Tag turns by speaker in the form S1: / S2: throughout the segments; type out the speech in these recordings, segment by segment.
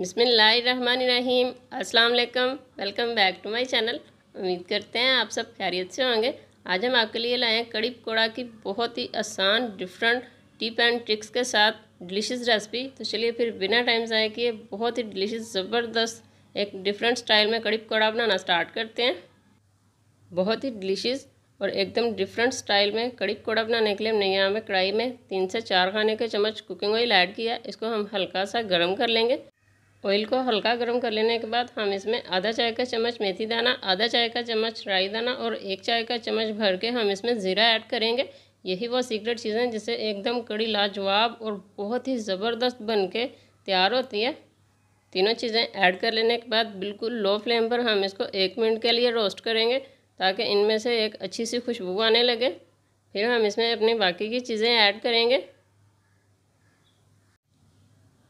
S1: बिसमीम अस्सलाम welcome back to my channel उम्मीद करते हैं आप सब खैरियत से होंगे आज हम आपके लिए लाए हैं कड़ी पकौड़ा की बहुत ही आसान डिफरेंट टिप एंड ट्रिक्स के साथ डिलीशियस रेसिपी तो चलिए फिर बिना टाइम जाए कि बहुत ही डिलीशियस ज़बरदस्त एक डिफरेंट स्टाइल में कड़ी पकौड़ा बनाना स्टार्ट करते हैं बहुत ही डिलीशियस और एकदम डिफरेंट स्टाइल में कड़ी पकौड़ा बनाने के लिए हमने यहाँ में कढ़ाई में तीन से चार खाने के चम्मच कुकिंग ऑयल ऐड किया इसको हम हल्का सा गर्म कर लेंगे ऑयल को हल्का गर्म कर लेने के बाद हम इसमें आधा चाय का चम्मच मेथी दाना आधा चाय का चम्मच राई दाना और एक चाय का चम्मच भर के हम इसमें ज़ीरा ऐड करेंगे यही वो सीक्रेट चीज़ें हैं जिसे एकदम कड़ी लाजवाब और बहुत ही ज़बरदस्त बन के तैयार होती है तीनों चीज़ें ऐड कर लेने के बाद बिल्कुल लो फ्लेम पर हम इसको एक मिनट के लिए रोस्ट करेंगे ताकि इनमें से एक अच्छी सी खुशबू आने लगे फिर हम इसमें अपनी बाकी की चीज़ें ऐड करेंगे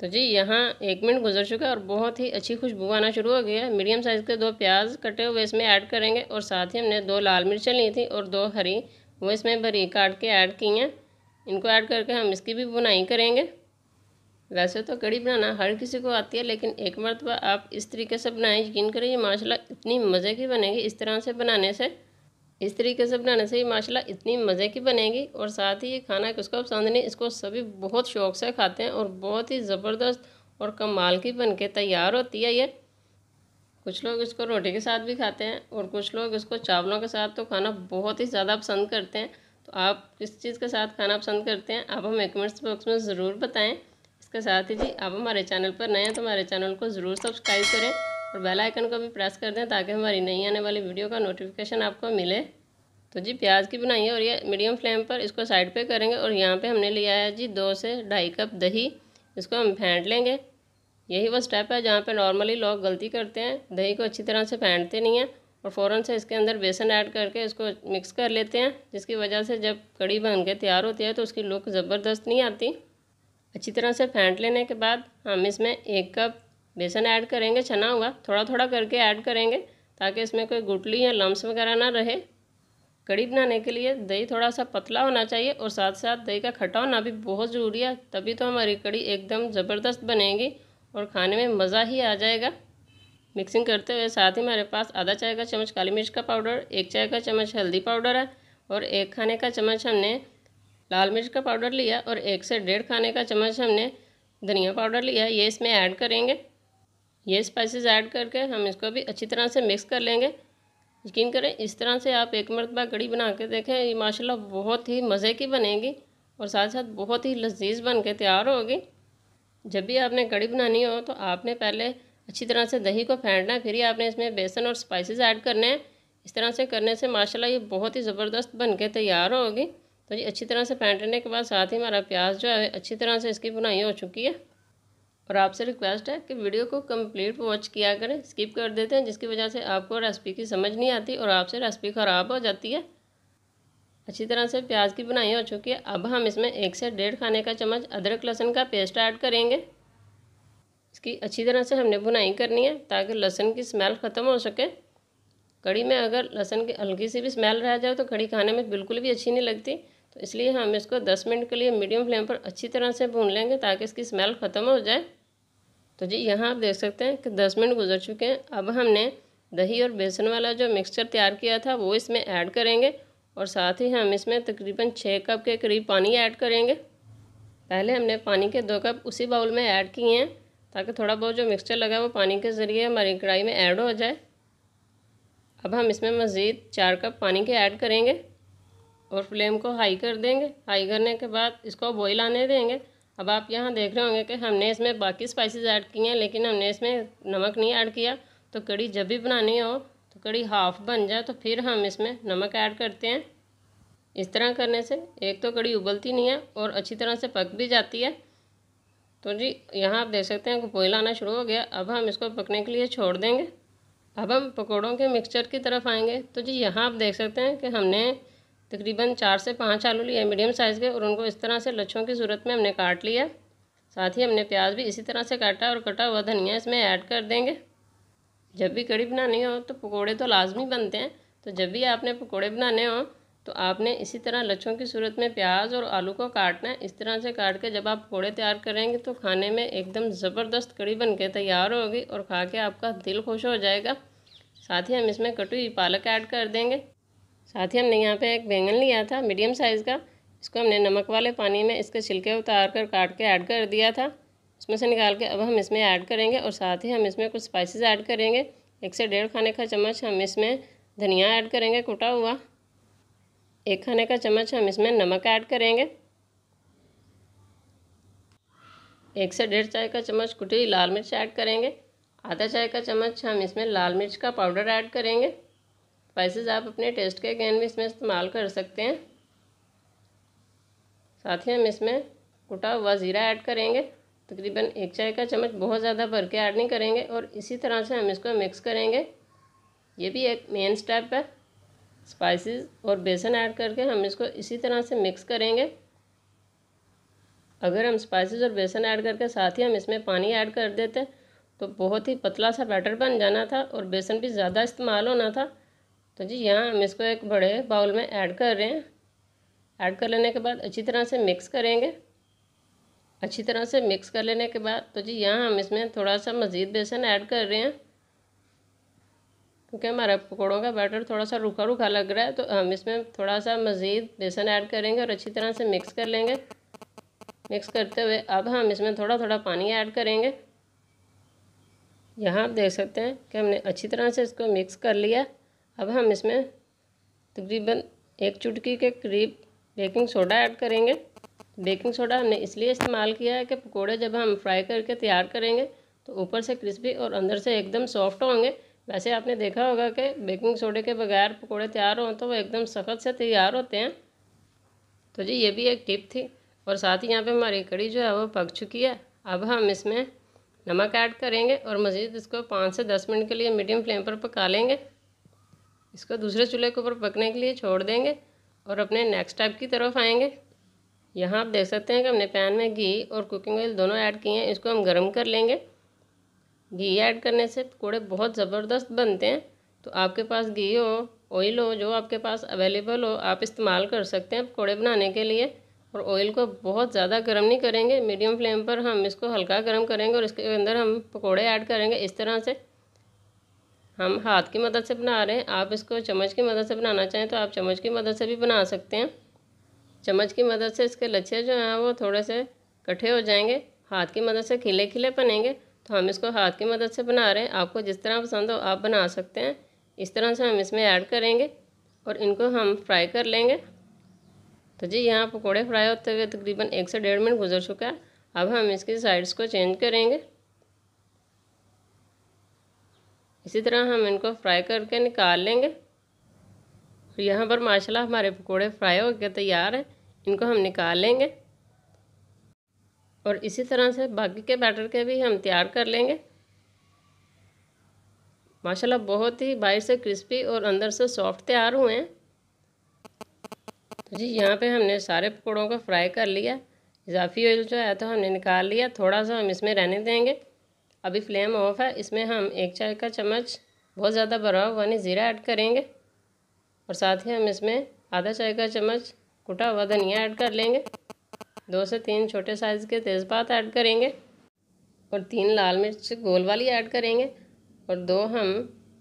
S1: तो जी यहाँ एक मिनट गुजर चुका है और बहुत ही अच्छी खुशबू आना शुरू हो गया है मीडियम साइज़ के दो प्याज कटे हुए इसमें ऐड करेंगे और साथ ही हमने दो लाल मिर्चें ली थी और दो हरी वो इसमें भरी काट के ऐड की हैं इनको ऐड करके हम इसकी भी बुनाई करेंगे वैसे तो कड़ी बनाना हर किसी को आती है लेकिन एक मरतबा आप इस तरीके से बनाएं यकीन ये माशाल्लाह इतनी मज़े की बनेगी इस तरह से बनाने से इस तरीके से बनाने से ये माशाल्लाह इतनी मज़े की बनेगी और साथ ही ये खाना किसको पसंद नहीं इसको सभी बहुत शौक से खाते हैं और बहुत ही ज़बरदस्त और कमाल की बन के तैयार होती है ये कुछ लोग इसको रोटी के साथ भी खाते हैं और कुछ लोग इसको चावलों के साथ तो खाना बहुत ही ज़्यादा पसंद करते हैं तो आप किस चीज़ के साथ खाना पसंद करते हैं आप हमें कमेंट्स बॉक्स में ज़रूर बताएं इसके साथ ही जी आप हमारे चैनल पर नए हैं तो हमारे चैनल को ज़रूर सब्सक्राइब करें और बेल आइकन को भी प्रेस कर दें ताकि हमारी नई आने वाली वीडियो का नोटिफिकेशन आपको मिले तो जी प्याज की बनाई है और ये मीडियम फ्लेम पर इसको साइड पे करेंगे और यहाँ पे हमने लिया है जी दो से ढाई कप दही इसको हम फेंट लेंगे यही वो स्टेप है जहाँ पे नॉर्मली लोग गलती करते हैं दही को अच्छी तरह से फेंटते नहीं हैं और फ़ौर से इसके अंदर बेसन ऐड करके इसको मिक्स कर लेते हैं जिसकी वजह से जब कड़ी बन के तैयार होती है तो उसकी लुक ज़बरदस्त नहीं आती अच्छी तरह से फेंट लेने के बाद हम इसमें एक कप बेसन ऐड करेंगे छना हुआ थोड़ा थोड़ा करके ऐड करेंगे ताकि इसमें कोई गुटली या लम्स वगैरह ना रहे कड़ी बनाने के लिए दही थोड़ा सा पतला होना चाहिए और साथ साथ दही का खट्टा होना भी बहुत ज़रूरी है तभी तो हमारी कड़ी एकदम ज़बरदस्त बनेगी और खाने में मज़ा ही आ जाएगा मिक्सिंग करते हुए साथ ही हमारे पास आधा चाय का चम्मच काली मिर्च का पाउडर एक चाय का चम्मच हल्दी पाउडर है और एक खाने का चम्मच हमने लाल मिर्च का पाउडर लिया और एक से डेढ़ खाने का चम्मच हमने धनिया पाउडर लिया ये इसमें ऐड करेंगे ये स्पाइसेस ऐड करके हम इसको भी अच्छी तरह से मिक्स कर लेंगे यकीन करें इस तरह से आप एक मरतबा कड़ी बना के देखें ये माशाला बहुत ही मज़े की बनेगी और साथ साथ बहुत ही लजीज बन के तैयार होगी जब भी आपने कड़ी बनानी हो तो आपने पहले अच्छी तरह से दही को फेंटना है फिर ही आपने इसमें बेसन और स्पाइसेस ऐड करने हैं इस तरह से करने से माशाल्लाह ये बहुत ही ज़बरदस्त बन के तैयार होगी तो ये अच्छी तरह से फेंटने के बाद साथ ही हमारा प्याज जो है अच्छी तरह से इसकी बुनाई हो चुकी है और आपसे रिक्वेस्ट है कि वीडियो को कंप्लीट वॉच किया करें स्किप कर देते हैं जिसकी वजह से आपको रेसिपी की समझ नहीं आती और आपसे रेसिपी ख़राब हो जाती है अच्छी तरह से प्याज की बुनाई हो चुकी है अब हम इसमें एक से डेढ़ खाने का चम्मच अदरक लहसुन का पेस्ट ऐड करेंगे इसकी अच्छी तरह से हमने बुनाई करनी है ताकि लहसुन की स्मेल ख़त्म हो सके कड़ी में अगर लहसुन की हल्की सी भी स्मेल रह जाए तो कड़ी खाने में बिल्कुल भी अच्छी नहीं लगती तो इसलिए हम इसको 10 मिनट के लिए मीडियम फ्लेम पर अच्छी तरह से भून लेंगे ताकि इसकी स्मेल ख़त्म हो जाए तो जी यहाँ आप देख सकते हैं कि दस मिनट गुजर चुके हैं अब हमने दही और बेसन वाला जो मिक्सचर तैयार किया था वो इसमें ऐड करेंगे और साथ ही हम इसमें तकरीबन छः कप के करीब पानी ऐड करेंगे पहले हमने पानी के दो कप उसी बाउल में ऐड किए हैं ताकि थोड़ा बहुत जो मिक्सचर लगा वो पानी के ज़रिए हमारी कढ़ाई में ऐड हो जाए अब हम इसमें मज़ीद चार कप पानी के ऐड करेंगे और फ्लेम को हाई कर देंगे हाई करने के बाद इसको बॉईल आने देंगे अब आप यहाँ देख रहे होंगे कि हमने इसमें बाकी स्पाइसेस ऐड किए हैं लेकिन हमने इसमें नमक नहीं ऐड किया तो कड़ी जब भी बनानी हो तो कड़ी हाफ़ बन जाए तो फिर हम इसमें नमक ऐड करते हैं इस तरह करने से एक तो कड़ी उबलती नहीं है और अच्छी तरह से पक भी जाती है तो जी यहाँ आप देख सकते हैं कोयला आना शुरू हो गया अब हम इसको पकने के लिए छोड़ देंगे अब हम पकौड़ों के मिक्सचर की तरफ आएंगे तो जी यहाँ आप देख सकते हैं कि हमने तकरीबन चार से पाँच आलू लिए मीडियम साइज़ के और उनको इस तरह से लच्छों की सूरत में हमने काट लिया साथ ही हमने प्याज भी इसी तरह से काटा और कटा हुआ धनिया इसमें ऐड कर देंगे जब भी कड़ी बनानी हो तो पकोड़े तो लाजमी बनते हैं तो जब भी आपने पकोड़े बनाने हों तो आपने इसी तरह लच्छों की सूरत में प्याज और आलू को काटना है इस तरह से काट के जब आप पकौड़े तैयार करेंगे तो खाने में एकदम ज़बरदस्त कड़ी बन के तैयार होगी और खा के आपका दिल खुश हो जाएगा साथ ही हम इसमें कटी हुई पालक ऐड कर देंगे साथ ही हमने यहाँ पे एक बैंगन लिया था मीडियम साइज़ का इसको हमने नमक वाले पानी में इसके छिलके उतार कर काट के ऐड कर दिया था उसमें से निकाल के अब हम इसमें ऐड करेंगे और साथ ही हम इसमें कुछ स्पाइसेस ऐड करेंगे एक से डेढ़ खाने का चम्मच हम इसमें धनिया ऐड करेंगे कुटा हुआ एक खाने का चम्मच हम इसमें नमक ऐड करेंगे एक से डेढ़ चाय का चम्मच कुटी लाल मिर्च ऐड करेंगे आधा चाय का चम्मच हम इसमें लाल मिर्च का पाउडर ऐड करेंगे स्पाइसेस आप अपने टेस्ट के अगेन भी इसमें इस्तेमाल कर सकते हैं साथ ही हम इसमें कुटा हुआ ज़ीरा ऐड करेंगे तकरीबन एक चाय का चम्मच बहुत ज़्यादा भर के ऐड नहीं करेंगे और इसी तरह से हम इसको मिक्स करेंगे ये भी एक मेन स्टेप है स्पाइसेस और बेसन ऐड करके हम इसको इसी तरह से मिक्स करेंगे अगर हम स्पाइसेस और बेसन ऐड करके साथ ही हम इसमें पानी ऐड कर देते तो बहुत ही पतला सा बैटर बन जाना था और बेसन भी ज़्यादा इस्तेमाल होना था तो जी यहाँ हम इसको एक बड़े बाउल में ऐड कर रहे हैं ऐड कर लेने के बाद अच्छी तरह से मिक्स करेंगे अच्छी तरह से मिक्स कर लेने के बाद तो जी यहाँ हम इसमें थोड़ा सा मज़ीद बेसन ऐड कर रहे हैं क्योंकि हमारा पकौड़ों का बैटर थोड़ा सा रूखा रूखा लग रहा है तो हम इसमें थोड़ा सा मज़ीद बेसन ऐड करेंगे और अच्छी तरह से मिक्स कर लेंगे मिक्स करते हुए अब हम इसमें थोड़ा थोड़ा पानी ऐड करेंगे यहाँ आप देख सकते हैं कि हमने अच्छी तरह से इसको मिक्स कर लिया अब हम इसमें तकरीबन एक चुटकी के करीब बेकिंग सोडा ऐड करेंगे बेकिंग सोडा हमने इसलिए इस्तेमाल किया है कि पकोड़े जब हम फ्राई करके तैयार करेंगे तो ऊपर से क्रिस्पी और अंदर से एकदम सॉफ्ट होंगे वैसे आपने देखा होगा कि बेकिंग सोडे के बगैर पकोड़े तैयार हों तो वो एकदम सख्त से तैयार होते हैं तो जी ये भी एक टिप थी और साथ ही यहाँ पे हमारी कड़ी जो है वो पक चुकी है अब हम इसमें नमक ऐड करेंगे और मज़ीद इसको पाँच से दस मिनट के लिए मीडियम फ्लेम पर पका लेंगे इसको दूसरे चूल्हे के ऊपर पकने के लिए छोड़ देंगे और अपने नेक्स्ट टाइप की तरफ आएंगे यहाँ आप देख सकते हैं कि हमने पैन में घी और कुकिंग ऑयल दोनों ऐड किए हैं इसको हम गर्म कर लेंगे घी ऐड करने से पकौड़े बहुत ज़बरदस्त बनते हैं तो आपके पास घी हो ऑयल हो जो आपके पास अवेलेबल हो आप इस्तेमाल कर सकते हैं पकौड़े बनाने के लिए और ऑयल को बहुत ज़्यादा गर्म नहीं करेंगे मीडियम फ्लेम पर हम इसको हल्का गर्म करेंगे और इसके अंदर हम पकौड़े ऐड करेंगे इस तरह से हम हाथ की मदद से बना रहे हैं आप इसको चम्मच की मदद से बनाना चाहें तो आप चम्मच की मदद से भी बना सकते हैं चम्मच की मदद से इसके लच्छे जो हैं वो थोड़े से कट्ठे हो जाएंगे हाथ की मदद से खिले खिले बनेंगे तो हम इसको हाथ की मदद से बना रहे हैं आपको जिस तरह पसंद हो आप बना सकते हैं इस तरह से हम इसमें ऐड करेंगे और इनको हम फ्राई कर लेंगे तो जी यहाँ पकौड़े फ्राई होते हुए तकरीबन एक से डेढ़ मिनट गुजर चुका है अब हम इसकी साइड्स को चेंज करेंगे इसी तरह हम इनको फ्राई करके निकाल लेंगे और यहाँ पर माशाल्लाह हमारे पकोड़े फ्राई होकर तैयार हैं इनको हम निकाल लेंगे और इसी तरह से बाकी के बैटर के भी हम तैयार कर लेंगे माशाल्लाह बहुत ही बाहर से क्रिस्पी और अंदर से सॉफ्ट तैयार हुए हैं तो जी यहाँ पे हमने सारे पकौड़ों को फ्राई कर लिया इजाफी ऑयल जो है तो हमने निकाल लिया थोड़ा सा हम इसमें रहने देंगे अभी फ्लेम ऑफ है इसमें हम एक चाय का चम्मच बहुत ज़्यादा भरा हुआ यानी ज़ीरा ऐड करेंगे और साथ ही हम इसमें आधा चाय का चम्मच कुटा हुआ धनिया ऐड कर लेंगे दो से तीन छोटे साइज़ के तेज़पात ऐड करेंगे और तीन लाल मिर्च गोल वाली ऐड करेंगे और दो हम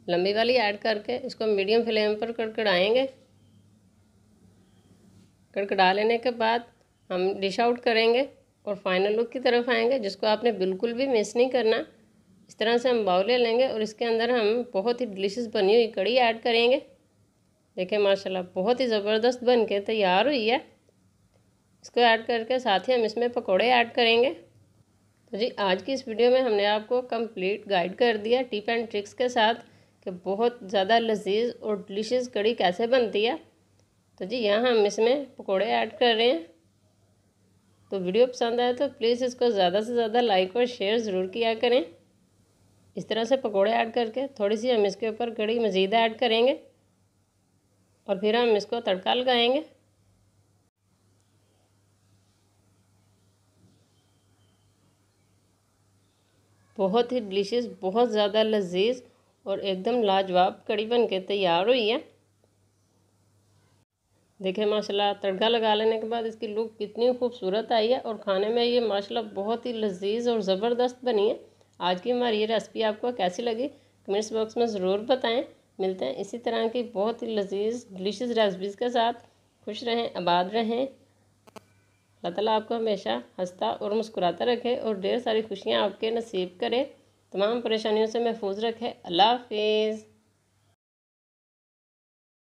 S1: लंबी वाली ऐड करके इसको मीडियम फ्लेम पर कड़कड़ाएँगे कड़कड़ा लेने के बाद हम डिश आउट करेंगे और फाइनल लुक की तरफ आएंगे जिसको आपने बिल्कुल भी मिस नहीं करना इस तरह से हम बाउले लेंगे और इसके अंदर हम बहुत ही डिलीशियस बनी हुई कड़ी ऐड करेंगे देखिए माशाल्लाह बहुत ही ज़बरदस्त बन के तैयार हुई है इसको ऐड करके साथ ही हम इसमें पकोड़े ऐड करेंगे तो जी आज की इस वीडियो में हमने आपको कंप्लीट गाइड कर दिया टिप एंड ट्रिक्स के साथ कि बहुत ज़्यादा लजीज और डिलीशियस कड़ी कैसे बनती है तो जी यहाँ हम इसमें पकौड़े ऐड कर रहे हैं तो वीडियो पसंद आए तो प्लीज़ इसको ज़्यादा से ज़्यादा लाइक और शेयर ज़रूर किया करें इस तरह से पकोड़े ऐड करके थोड़ी सी हम इसके ऊपर कड़ी मज़ीद ऐड करेंगे और फिर हम इसको तड़का लगाएंगे बहुत ही डिलीशियस बहुत ज़्यादा लजीज और एकदम लाजवाब कड़ी बन के तैयार हुई है देखें माशाल्लाह तड़का लगा लेने के बाद इसकी लुक कितनी खूबसूरत आई है और खाने में ये माशाल्लाह बहुत ही लजीज और ज़बरदस्त बनी है आज की हमारी ये रेसिपी आपको कैसी लगी कमेंट्स बॉक्स में ज़रूर बताएं मिलते हैं इसी तरह की बहुत ही लजीज डिलीशियस रेसिपीज़ के साथ खुश रहें आबाद रहें अल्लाह ताला आपको हमेशा हंसता और मुस्कुराता रखे और ढेर सारी खुशियाँ आपके नसीब करे तमाम परेशानियों से महफूज रखे अल्लाह हाफिज़